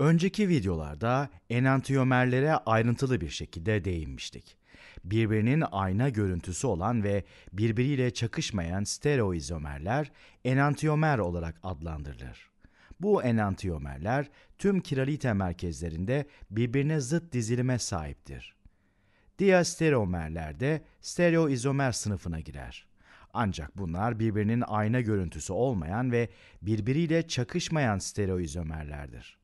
Önceki videolarda enantiyomerlere ayrıntılı bir şekilde değinmiştik. Birbirinin ayna görüntüsü olan ve birbiriyle çakışmayan stereoizomerler enantiyomer olarak adlandırılır. Bu enantiyomerler tüm kiralite merkezlerinde birbirine zıt dizilime sahiptir. Diastereomerler de stereoizomer sınıfına girer. Ancak bunlar birbirinin ayna görüntüsü olmayan ve birbiriyle çakışmayan stereoizomerlerdir.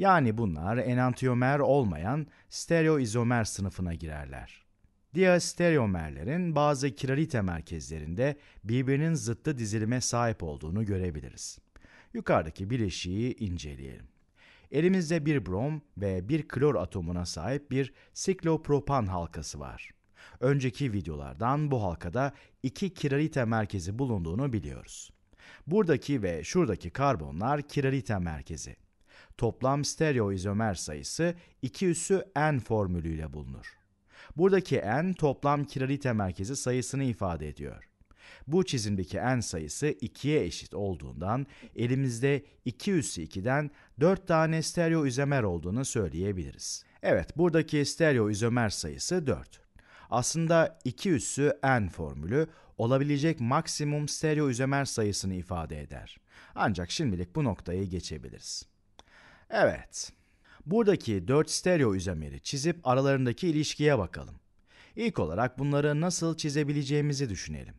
Yani bunlar enantiyomer olmayan stereoizomer sınıfına girerler. Diastereomerlerin bazı kiralite merkezlerinde birbirinin zıttı dizilime sahip olduğunu görebiliriz. Yukarıdaki bileşiği inceleyelim. Elimizde bir brom ve bir klor atomuna sahip bir siklopropan halkası var. Önceki videolardan bu halkada iki kiralite merkezi bulunduğunu biliyoruz. Buradaki ve şuradaki karbonlar kiralite merkezi toplam stereo izomer sayısı 2 üssü n formülüyle bulunur. Buradaki n toplam kiralite merkezi sayısını ifade ediyor. Bu çizimdeki n sayısı 2'ye eşit olduğundan elimizde 2 üssü 2'den 4 tane stereo izomer olduğunu söyleyebiliriz. Evet buradaki stereo izomer sayısı 4. Aslında 2 üssü n formülü olabilecek maksimum stereo izomer sayısını ifade eder. Ancak şimdilik bu noktayı geçebiliriz. Evet. Buradaki 4 stereo izomeri çizip aralarındaki ilişkiye bakalım. İlk olarak bunları nasıl çizebileceğimizi düşünelim.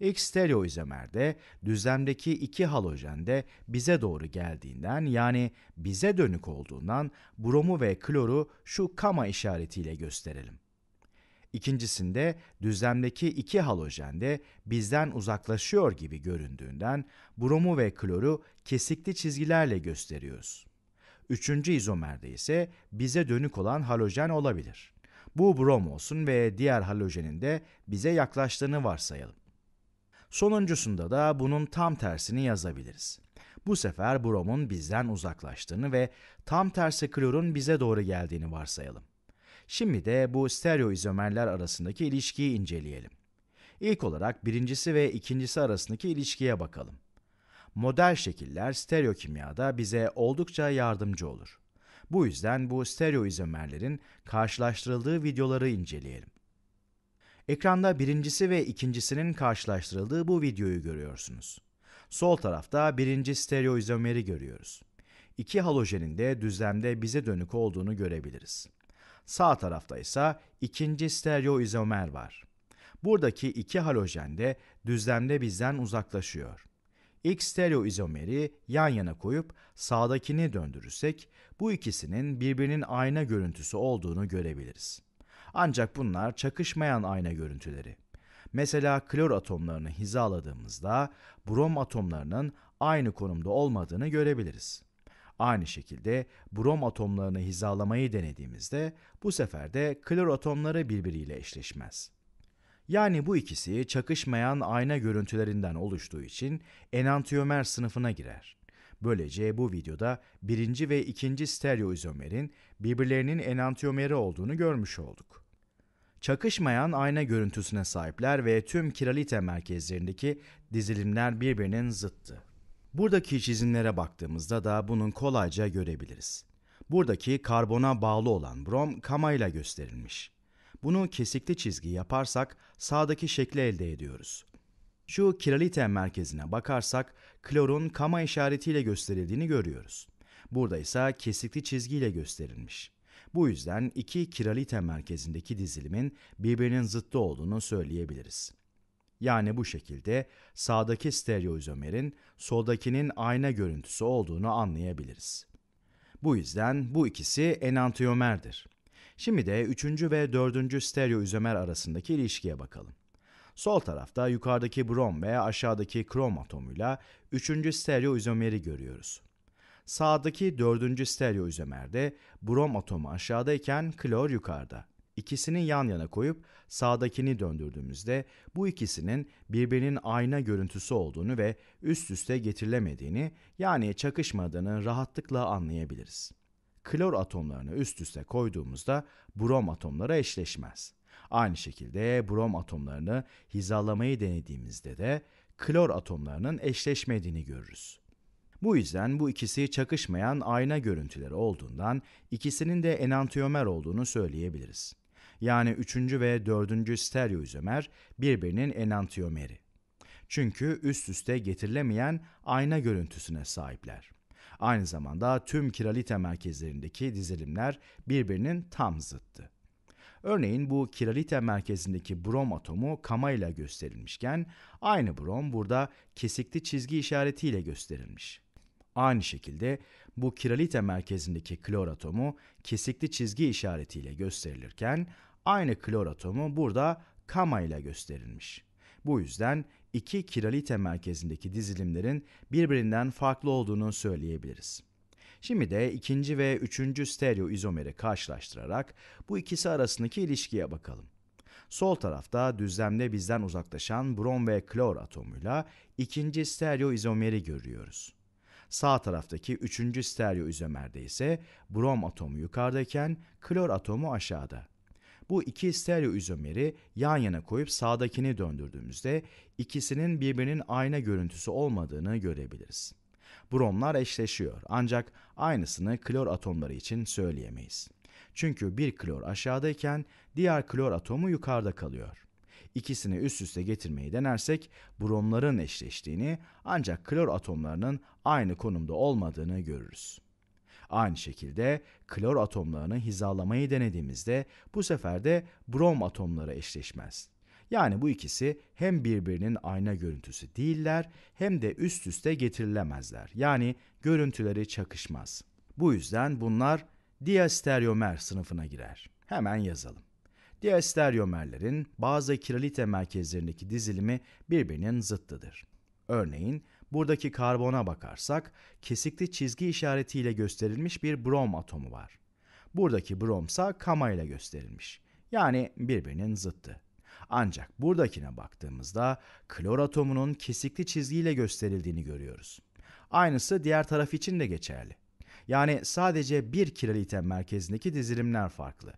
İlk stereo izomerde düzlemdeki iki halojen de bize doğru geldiğinden yani bize dönük olduğundan bromu ve kloru şu kama işaretiyle gösterelim. İkincisinde düzlemdeki iki halojen de bizden uzaklaşıyor gibi göründüğünden bromu ve kloru kesikli çizgilerle gösteriyoruz. Üçüncü izomerde ise bize dönük olan halojen olabilir. Bu brom olsun ve diğer halojenin de bize yaklaştığını varsayalım. Sonuncusunda da bunun tam tersini yazabiliriz. Bu sefer bromun bizden uzaklaştığını ve tam tersi klorun bize doğru geldiğini varsayalım. Şimdi de bu stereo izomerler arasındaki ilişkiyi inceleyelim. İlk olarak birincisi ve ikincisi arasındaki ilişkiye bakalım. Model şekiller stereo stereokimyada bize oldukça yardımcı olur. Bu yüzden bu stereo izomerlerin karşılaştırıldığı videoları inceleyelim. Ekranda birincisi ve ikincisinin karşılaştırıldığı bu videoyu görüyorsunuz. Sol tarafta birinci stereo izomeri görüyoruz. İki halojenin de düzlemde bize dönük olduğunu görebiliriz. Sağ tarafta ise ikinci stereo izomer var. Buradaki iki halojen de düzlemde bizden uzaklaşıyor. X stereo izomeri yan yana koyup sağdakini döndürürsek bu ikisinin birbirinin ayna görüntüsü olduğunu görebiliriz. Ancak bunlar çakışmayan ayna görüntüleri. Mesela klor atomlarını hizaladığımızda brom atomlarının aynı konumda olmadığını görebiliriz. Aynı şekilde brom atomlarını hizalamayı denediğimizde bu sefer de klor atomları birbiriyle eşleşmez. Yani bu ikisi çakışmayan ayna görüntülerinden oluştuğu için enantiyomer sınıfına girer. Böylece bu videoda birinci ve ikinci stereoizomerin birbirlerinin enantiyomeri olduğunu görmüş olduk. Çakışmayan ayna görüntüsüne sahipler ve tüm kiralite merkezlerindeki dizilimler birbirinin zıttı. Buradaki çizimlere baktığımızda da bunun kolayca görebiliriz. Buradaki karbona bağlı olan brom kamayla gösterilmiş. Bunu kesikli çizgi yaparsak sağdaki şekli elde ediyoruz. Şu kiralite merkezine bakarsak klorun kama işaretiyle gösterildiğini görüyoruz. Burada ise kesikli çizgiyle gösterilmiş. Bu yüzden iki kiralite merkezindeki dizilimin birbirinin zıttı olduğunu söyleyebiliriz. Yani bu şekilde sağdaki stereoizomerin soldakinin ayna görüntüsü olduğunu anlayabiliriz. Bu yüzden bu ikisi enantiyomerdir. Şimdi de 3. ve 4. stereo izomer arasındaki ilişkiye bakalım. Sol tarafta yukarıdaki brom ve aşağıdaki krom atomuyla 3. stereo izomeri görüyoruz. Sağdaki 4. stereo izomerde brom atomu aşağıdayken klor yukarıda. İkisini yan yana koyup sağdakini döndürdüğümüzde bu ikisinin birbirinin ayna görüntüsü olduğunu ve üst üste getirilemediğini yani çakışmadığını rahatlıkla anlayabiliriz klor atomlarını üst üste koyduğumuzda brom atomları eşleşmez. Aynı şekilde brom atomlarını hizalamayı denediğimizde de klor atomlarının eşleşmediğini görürüz. Bu yüzden bu ikisi çakışmayan ayna görüntüleri olduğundan ikisinin de enantiyomer olduğunu söyleyebiliriz. Yani üçüncü ve dördüncü stereoizomer birbirinin enantiyomeri. Çünkü üst üste getirilemeyen ayna görüntüsüne sahipler. Aynı zamanda tüm kiralite merkezlerindeki dizilimler birbirinin tam zıttı. Örneğin bu kiralite merkezindeki brom atomu kama ile gösterilmişken aynı brom burada kesikli çizgi işaretiyle gösterilmiş. Aynı şekilde bu kiralite merkezindeki klor atomu kesikli çizgi işaretiyle gösterilirken aynı klor atomu burada kama ile gösterilmiş. Bu yüzden iki kiralite merkezindeki dizilimlerin birbirinden farklı olduğunu söyleyebiliriz. Şimdi de ikinci ve üçüncü stereo izomeri karşılaştırarak bu ikisi arasındaki ilişkiye bakalım. Sol tarafta düzlemde bizden uzaklaşan brom ve klor atomuyla ikinci stereo izomeri görüyoruz. Sağ taraftaki üçüncü stereo izomerde ise brom atomu yukarıdayken klor atomu aşağıda. Bu iki stereo izomeri yan yana koyup sağdakini döndürdüğümüzde ikisinin birbirinin ayna görüntüsü olmadığını görebiliriz. Bromlar eşleşiyor ancak aynısını klor atomları için söyleyemeyiz. Çünkü bir klor aşağıdayken diğer klor atomu yukarıda kalıyor. İkisini üst üste getirmeyi denersek bromların eşleştiğini ancak klor atomlarının aynı konumda olmadığını görürüz. Aynı şekilde klor atomlarını hizalamayı denediğimizde bu sefer de brom atomları eşleşmez. Yani bu ikisi hem birbirinin ayna görüntüsü değiller hem de üst üste getirilemezler. Yani görüntüleri çakışmaz. Bu yüzden bunlar diastereomer sınıfına girer. Hemen yazalım. Diastereomerlerin bazı kiralite merkezlerindeki dizilimi birbirinin zıttıdır. Örneğin Buradaki karbona bakarsak kesikli çizgi işaretiyle gösterilmiş bir brom atomu var. Buradaki bromsa kama ile gösterilmiş. Yani birbirinin zıttı. Ancak buradakine baktığımızda klor atomunun kesikli çizgiyle gösterildiğini görüyoruz. Aynısı diğer taraf için de geçerli. Yani sadece bir kiralite merkezindeki dizilimler farklı.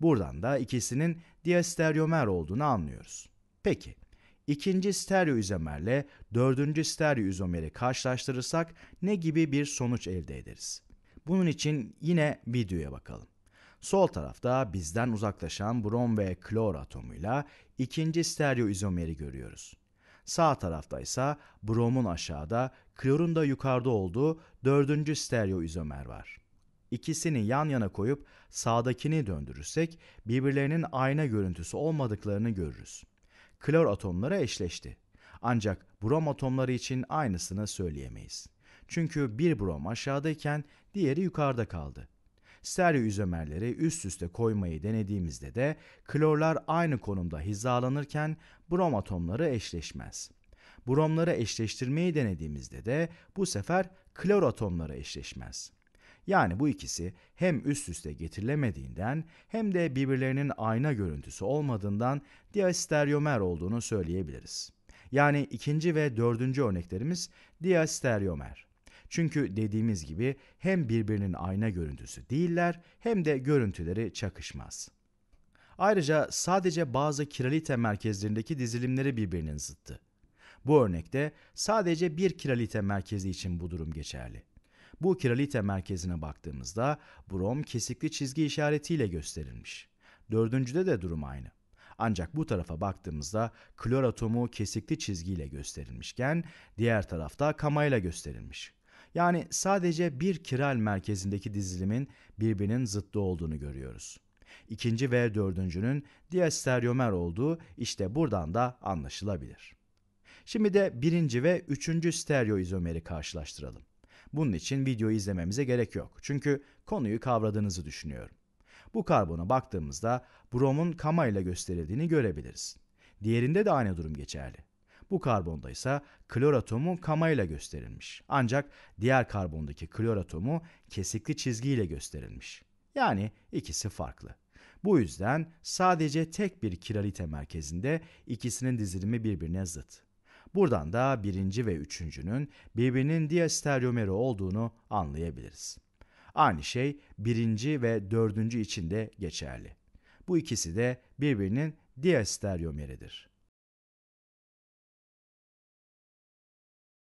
Buradan da ikisinin diastereomer olduğunu anlıyoruz. Peki İkinci stereo izomerle dördüncü stereo izomeri karşılaştırırsak ne gibi bir sonuç elde ederiz? Bunun için yine videoya bakalım. Sol tarafta bizden uzaklaşan brom ve klor atomuyla ikinci stereo izomeri görüyoruz. Sağ tarafta ise bromun aşağıda, klorun da yukarıda olduğu dördüncü stereo izomer var. İkisini yan yana koyup sağdakini döndürürsek birbirlerinin ayna görüntüsü olmadıklarını görürüz klor atomları eşleşti. Ancak brom atomları için aynısını söyleyemeyiz. Çünkü bir brom aşağıdayken diğeri yukarıda kaldı. Stereo izomerleri üst üste koymayı denediğimizde de klorlar aynı konumda hizalanırken brom atomları eşleşmez. Bromları eşleştirmeyi denediğimizde de bu sefer klor atomları eşleşmez. Yani bu ikisi hem üst üste getirilemediğinden hem de birbirlerinin ayna görüntüsü olmadığından diastereomer olduğunu söyleyebiliriz. Yani ikinci ve dördüncü örneklerimiz diastereomer. Çünkü dediğimiz gibi hem birbirinin ayna görüntüsü değiller hem de görüntüleri çakışmaz. Ayrıca sadece bazı kiralite merkezlerindeki dizilimleri birbirinin zıttı. Bu örnekte sadece bir kiralite merkezi için bu durum geçerli. Bu kiralite merkezine baktığımızda brom kesikli çizgi işaretiyle gösterilmiş. Dördüncüde de durum aynı. Ancak bu tarafa baktığımızda klor atomu kesikli çizgiyle gösterilmişken diğer tarafta kamayla gösterilmiş. Yani sadece bir kiral merkezindeki dizilimin birbirinin zıttı olduğunu görüyoruz. İkinci ve dördüncünün diastereomer olduğu işte buradan da anlaşılabilir. Şimdi de birinci ve üçüncü stereoizomeri karşılaştıralım. Bunun için videoyu izlememize gerek yok. Çünkü konuyu kavradığınızı düşünüyorum. Bu karbona baktığımızda bromun kama ile gösterildiğini görebiliriz. Diğerinde de aynı durum geçerli. Bu karbonda ise klor atomu kama ile gösterilmiş. Ancak diğer karbondaki klor atomu kesikli çizgi ile gösterilmiş. Yani ikisi farklı. Bu yüzden sadece tek bir kiralite merkezinde ikisinin dizilimi birbirine zıt. Buradan da birinci ve üçüncünün birbirinin diastereomeri olduğunu anlayabiliriz. Aynı şey birinci ve dördüncü için de geçerli. Bu ikisi de birbirinin diastereomeridir.